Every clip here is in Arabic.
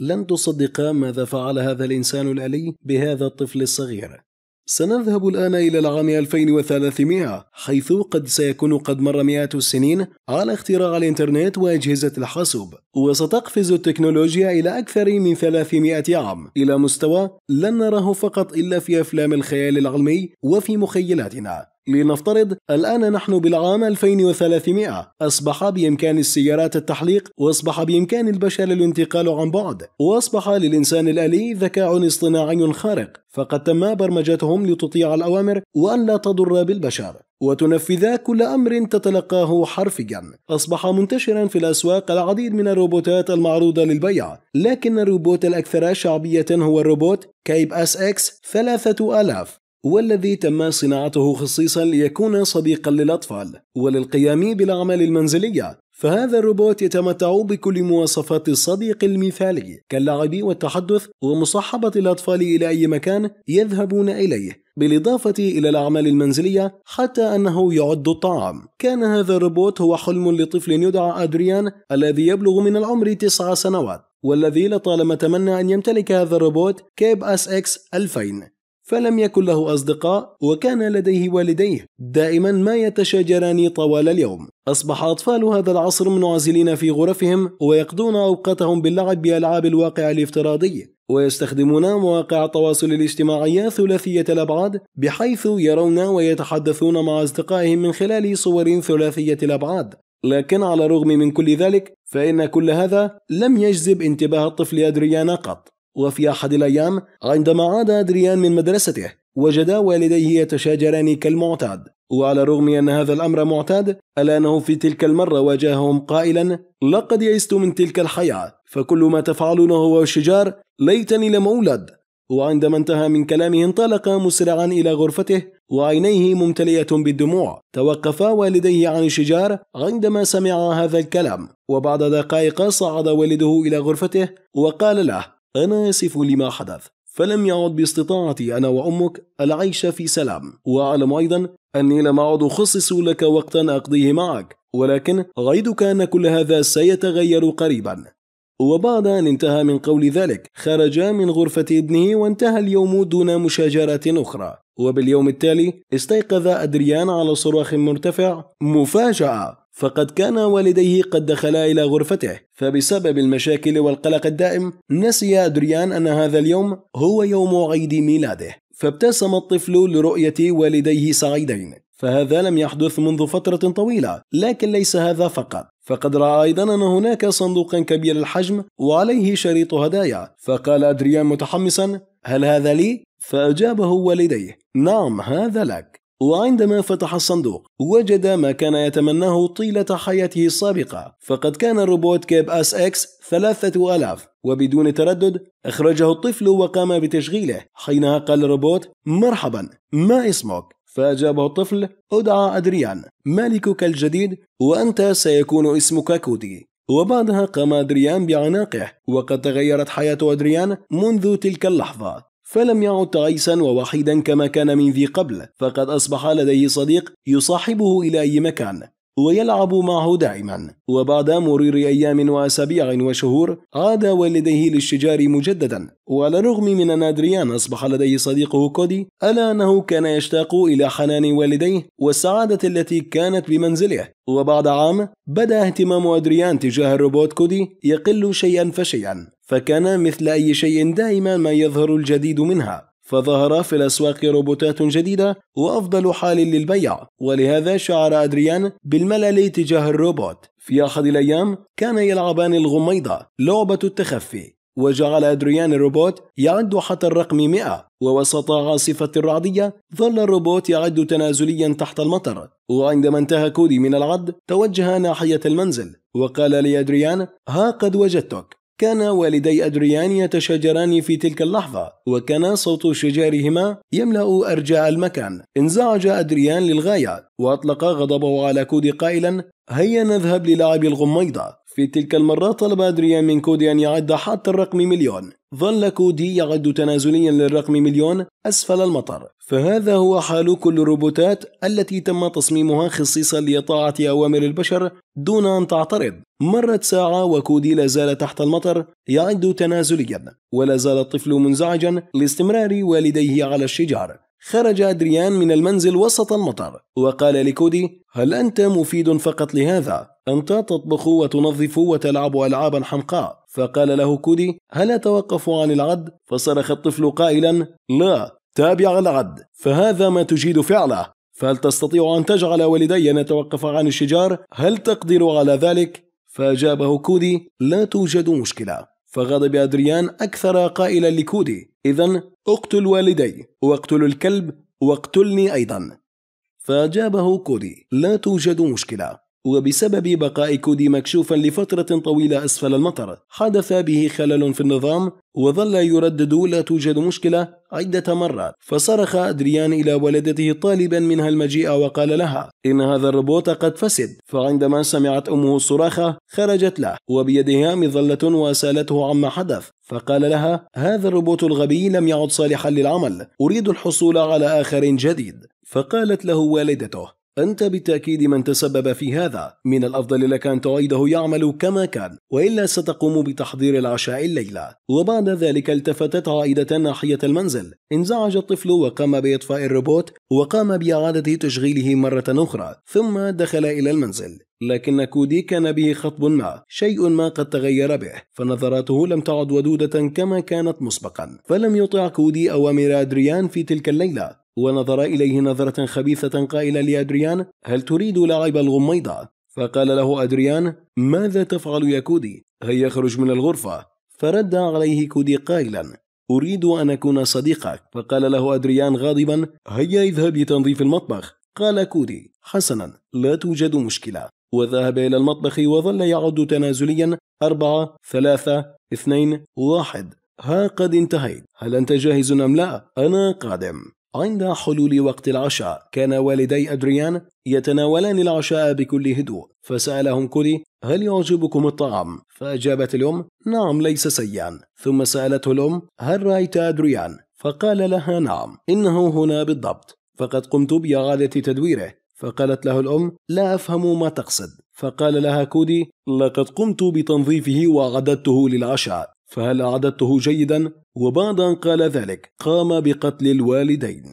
لن تصدقا ماذا فعل هذا الإنسان الألي بهذا الطفل الصغير سنذهب الآن إلى العام 2300 حيث قد سيكون قد مر مئات السنين على اختراع الإنترنت وأجهزة الحاسوب وستقفز التكنولوجيا إلى أكثر من 300 عام إلى مستوى لن نراه فقط إلا في أفلام الخيال العلمي وفي مخيلاتنا لنفترض الآن نحن بالعام 2300 أصبح بإمكان السيارات التحليق وأصبح بإمكان البشر الانتقال عن بعد وأصبح للإنسان الآلي ذكاء اصطناعي خارق فقد تم برمجتهم لتطيع الأوامر وأن لا تضر بالبشر وتنفذا كل أمر تتلقاه حرفيا أصبح منتشرا في الأسواق العديد من الروبوتات المعروضة للبيع لكن الروبوت الأكثر شعبية هو الروبوت كيب اس اكس 3000 والذي تم صناعته خصيصا ليكون صديقا للأطفال وللقيام بالأعمال المنزلية فهذا الروبوت يتمتع بكل مواصفات الصديق المثالي كاللعب والتحدث ومصاحبة الأطفال إلى أي مكان يذهبون إليه بالإضافة إلى الأعمال المنزلية حتى أنه يعد الطعام كان هذا الروبوت هو حلم لطفل يدعى أدريان الذي يبلغ من العمر تسع سنوات والذي لطالما تمنى أن يمتلك هذا الروبوت كيب أس إكس 2000 فلم يكن له أصدقاء وكان لديه والديه دائما ما يتشاجران طوال اليوم أصبح أطفال هذا العصر منعزلين في غرفهم ويقضون أوقاتهم باللعب بألعاب الواقع الافتراضي ويستخدمون مواقع التواصل الاجتماعي ثلاثية الأبعاد بحيث يرون ويتحدثون مع أصدقائهم من خلال صور ثلاثية الأبعاد لكن على الرغم من كل ذلك فإن كل هذا لم يجذب انتباه الطفل أدريانا قط وفي أحد الأيام عندما عاد أدريان من مدرسته وجدا والديه يتشاجران كالمعتاد وعلى الرغم أن هذا الأمر معتاد ألا أنه في تلك المرة واجههم قائلا لقد يئست من تلك الحياة فكل ما تفعلونه هو الشجار ليتني لم أولد وعندما انتهى من كلامه انطلق مسرعا إلى غرفته وعينيه ممتلئة بالدموع توقف والديه عن الشجار عندما سمع هذا الكلام وبعد دقائق صعد والده إلى غرفته وقال له أنا آسف لما حدث فلم يعد باستطاعتي أنا وأمك العيش في سلام وأعلم أيضا أني لم أعد أخصص لك وقتا أقضيه معك ولكن غيدك أن كل هذا سيتغير قريبا وبعد أن انتهى من قول ذلك خرج من غرفة ابنه وانتهى اليوم دون مشاجرة أخرى وباليوم التالي استيقظ أدريان على صراخ مرتفع مفاجأة فقد كان والديه قد دخلا إلى غرفته فبسبب المشاكل والقلق الدائم نسي أدريان أن هذا اليوم هو يوم عيد ميلاده فابتسم الطفل لرؤية والديه سعيدين فهذا لم يحدث منذ فترة طويلة لكن ليس هذا فقط فقد رأى أيضا أن هناك صندوقا كبير الحجم وعليه شريط هدايا فقال أدريان متحمسا هل هذا لي؟ فأجابه والديه نعم هذا لك وعندما فتح الصندوق وجد ما كان يتمناه طيلة حياته السابقة فقد كان الروبوت كيب اس اكس ثلاثة ألاف وبدون تردد أخرجه الطفل وقام بتشغيله حينها قال الروبوت مرحبا ما اسمك؟ فأجابه الطفل أدعى أدريان مالكك الجديد وأنت سيكون اسمك كودي وبعدها قام أدريان بعناقه وقد تغيرت حياة أدريان منذ تلك اللحظة فلم يعد تعيسا ووحيدا كما كان من ذي قبل فقد أصبح لديه صديق يصاحبه إلى أي مكان ويلعب معه دائما وبعد مرور أيام وأسابيع وشهور عاد والديه للشجار مجددا وعلى الرغم من أن أدريان أصبح لديه صديقه كودي ألا أنه كان يشتاق إلى حنان والديه والسعادة التي كانت بمنزله وبعد عام بدأ اهتمام أدريان تجاه الروبوت كودي يقل شيئا فشيئا فكان مثل أي شيء دائما ما يظهر الجديد منها فظهر في الأسواق روبوتات جديدة وأفضل حال للبيع ولهذا شعر أدريان بالملل تجاه الروبوت في أحد الأيام كان يلعبان الغميضة لعبة التخفي وجعل أدريان الروبوت يعد حتى الرقم 100 ووسط عاصفة رعدية ظل الروبوت يعد تنازليا تحت المطر وعندما انتهى كودي من العد توجه ناحية المنزل وقال لأدريان ها قد وجدتك كان والدي أدريان يتشاجران في تلك اللحظة وكان صوت شجارهما يملأ أرجاء المكان انزعج أدريان للغاية وأطلق غضبه على كودي قائلا هيا نذهب للعب الغميضة في تلك المرة طلب أدريان من كودي أن يعد حتى الرقم مليون ظل كودي يعد تنازليا للرقم مليون أسفل المطر فهذا هو حال كل الروبوتات التي تم تصميمها خصيصا لطاعة أوامر البشر دون أن تعترض مرت ساعة وكودي لا زال تحت المطر يعد تنازليا ولا زال الطفل منزعجا لاستمرار والديه على الشجار خرج أدريان من المنزل وسط المطر وقال لكودي هل أنت مفيد فقط لهذا؟ أنت تطبخ وتنظف وتلعب ألعابا حمقاء فقال له كودي هل أتوقف عن العد؟ فصرخ الطفل قائلا لا تابع العد فهذا ما تجيد فعله فهل تستطيع أن تجعل والدي نتوقف عن الشجار؟ هل تقدر على ذلك؟ فأجابه كودي لا توجد مشكلة فغضب أدريان أكثر قائلا لكودي إذا اقتل والدي واقتل الكلب واقتلني أيضا فأجابه كودي لا توجد مشكلة وبسبب بقاء كودي مكشوفا لفترة طويلة أسفل المطر حدث به خلل في النظام وظل يردد لا توجد مشكلة عدة مرات فصرخ أدريان إلى والدته طالبا منها المجيء وقال لها إن هذا الروبوت قد فسد فعندما سمعت أمه الصراخ خرجت له وبيدها مظلة وسالته عما حدث فقال لها هذا الروبوت الغبي لم يعد صالحا للعمل أريد الحصول على آخر جديد فقالت له والدته أنت بالتأكيد من تسبب في هذا من الأفضل لك أن تعيده يعمل كما كان وإلا ستقوم بتحضير العشاء الليلة وبعد ذلك التفتت عائدة ناحية المنزل انزعج الطفل وقام بإطفاء الروبوت وقام بإعادة تشغيله مرة أخرى ثم دخل إلى المنزل لكن كودي كان به خطب ما شيء ما قد تغير به فنظراته لم تعد ودودة كما كانت مسبقا فلم يطع كودي أوامر أدريان في تلك الليلة ونظر إليه نظرة خبيثة قائلا لأدريان هل تريد لعب الغميضة؟ فقال له أدريان ماذا تفعل يا كودي؟ هيا اخرج من الغرفة فرد عليه كودي قائلا أريد أن أكون صديقك فقال له أدريان غاضبا هيا اذهب لتنظيف المطبخ قال كودي حسنا لا توجد مشكلة وذهب إلى المطبخ وظل يعد تنازليا أربعة ثلاثة اثنين واحد ها قد انتهيت هل أنت جاهز أم لا؟ أنا قادم عند حلول وقت العشاء كان والدي أدريان يتناولان العشاء بكل هدوء فسألهم كولي هل يعجبكم الطعام؟ فأجابت الأم نعم ليس سيئا ثم سألته الأم هل رأيت أدريان؟ فقال لها نعم إنه هنا بالضبط فقد قمت بإعادة تدويره فقالت له الأم لا أفهم ما تقصد فقال لها كودي لقد قمت بتنظيفه وعددته للعشاء فهل أعددته جيدا؟ وبعد أن قال ذلك قام بقتل الوالدين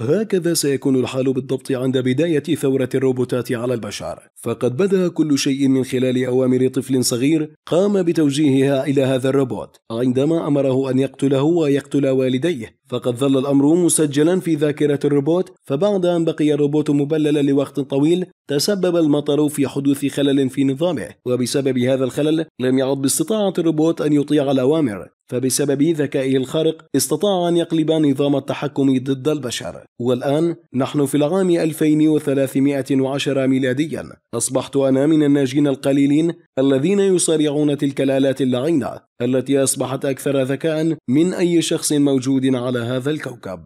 هكذا سيكون الحال بالضبط عند بداية ثورة الروبوتات على البشر فقد بدأ كل شيء من خلال أوامر طفل صغير قام بتوجيهها إلى هذا الروبوت عندما أمره أن يقتله ويقتل والديه فقد ظل الأمر مسجلا في ذاكرة الروبوت فبعد أن بقي الروبوت مبللا لوقت طويل تسبب المطر في حدوث خلل في نظامه وبسبب هذا الخلل لم يعد باستطاعة الروبوت أن يطيع الأوامر فبسبب ذكائه الخارق استطاع أن يقلب نظام التحكم ضد البشر والآن نحن في العام 2310 ميلاديا أصبحت أنا من الناجين القليلين الذين يصارعون تلك الآلات اللعينة التي أصبحت أكثر ذكاء من أي شخص موجود على هذا الكوكب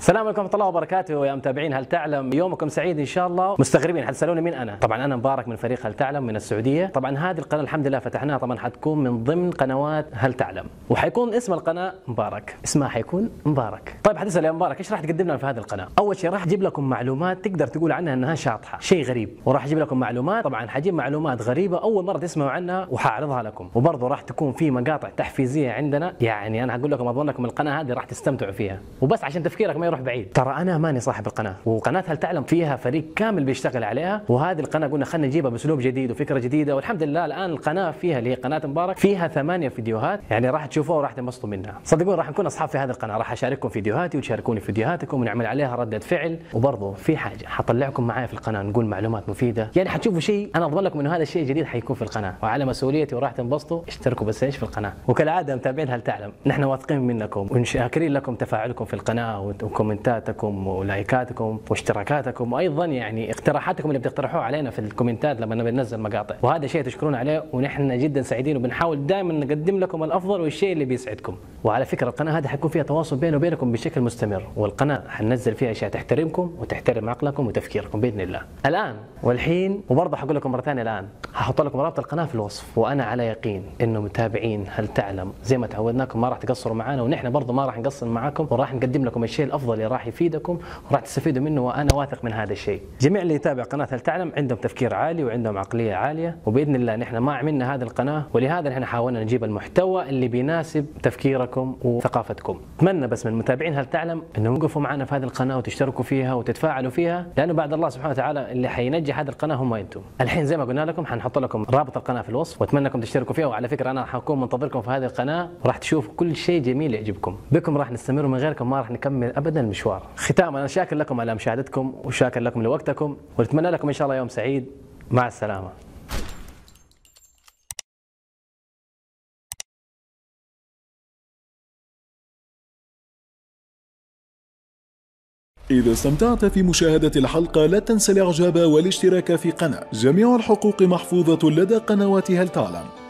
السلام عليكم ورحمة الله وبركاته يا متابعين هل تعلم يومكم سعيد إن شاء الله مستغربين حتسألوني مين أنا طبعا أنا مبارك من فريق هل تعلم من السعودية طبعا هذه القناة الحمد لله فتحناها طبعا حتكون من ضمن قنوات هل تعلم وحيكون اسم القناة مبارك اسمها حيكون مبارك طيب حتسأل يا مبارك إيش راح تقدم لنا في هذه القناة أول شيء راح أجيب لكم معلومات تقدر تقول عنها أنها شاطحة شيء غريب وراح أجيب لكم معلومات طبعا حجيب معلومات غريبة أول مرة تسمعوا عنها وحأعرضها لكم وبرضه راح تكون في مقاطع تحفيزية عندنا يعني أنا حقول لكم أظنكم القناة هذه راح تستمتعوا فيها وبس عشان تفكيرك ما يروح بعيد ترى انا ماني صاحب القناه وقناه هل تعلم فيها فريق كامل بيشتغل عليها وهذه القناه قلنا خلينا نجيبها باسلوب جديد وفكره جديده والحمد لله الان القناه فيها اللي هي قناه مبارك فيها ثمانيه فيديوهات يعني راح تشوفوها وراح تنبسطوا منها صدقوني راح نكون اصحاب في هذه القناه راح اشارككم فيديوهاتي وتشاركوني فيديوهاتكم ونعمل عليها رده فعل وبرضه في حاجه حطلعكم معايا في القناه نقول معلومات مفيده يعني حتشوفوا شيء انا اضمن لكم انه هذا الشيء جديد حيكون في القناه وعلى مسؤوليتي وراح تنبسطوا اشتركوا بس ايش في القناه وكالعاده متابعين هل تعلم نحن واثقين منكم وشاكرين لكم تفاعلكم في القناه كومنتاتكم ولايكاتكم واشتراكاتكم وايضا يعني اقتراحاتكم اللي بتقترحوها علينا في الكومنتات لما بننزل مقاطع وهذا شيء تشكرون عليه ونحن جدا سعيدين وبنحاول دائما نقدم لكم الافضل والشيء اللي بيسعدكم وعلى فكره القناه هذه حيكون فيها تواصل بيني وبينكم بشكل مستمر والقناه حننزل فيها اشياء تحترمكم وتحترم عقلكم وتفكيركم باذن الله الان والحين وبرضه حقول لكم مره ثانيه الان ححط لكم رابط القناه في الوصف وانا على يقين انه متابعين هل تعلم زي ما تعودناكم ما راح تقصروا معنا ونحن برضه ما راح نقصر معاكم وراح نقدم لكم الشيء الافضل اللي راح يفيدكم وراح تستفيدوا منه وانا واثق من هذا الشيء جميع اللي يتابع قناه هل تعلم عندهم تفكير عالي وعندهم عقليه عاليه وباذن الله نحن ما عملنا هذه القناه ولهذا نحن حاولنا نجيب المحتوى اللي بيناسب تفكيرك اخلاقكم وثقافتكم اتمنى بس من المتابعين هل تعلم انهم وقفوا معنا في هذه القناه وتشتركوا فيها وتتفاعلوا فيها لانه بعد الله سبحانه وتعالى اللي حينجح هذه القناه هم انتم الحين زي ما قلنا لكم حنحط لكم رابط القناه في الوصف واتمنى انكم تشتركوا فيها وعلى فكره انا راح اكون منتظركم في هذه القناه وراح تشوف كل شيء جميل يعجبكم بكم راح نستمر ومن غيركم ما راح نكمل ابدا المشوار ختاما انا شاكر لكم على مشاهدتكم وشاكر لكم لوقتكم واتمنى لكم ان شاء الله يوم سعيد مع السلامه إذا استمتعت في مشاهدة الحلقة لا تنسى الإعجاب والاشتراك في قناة جميع الحقوق محفوظة لدى قنوات هل تعلم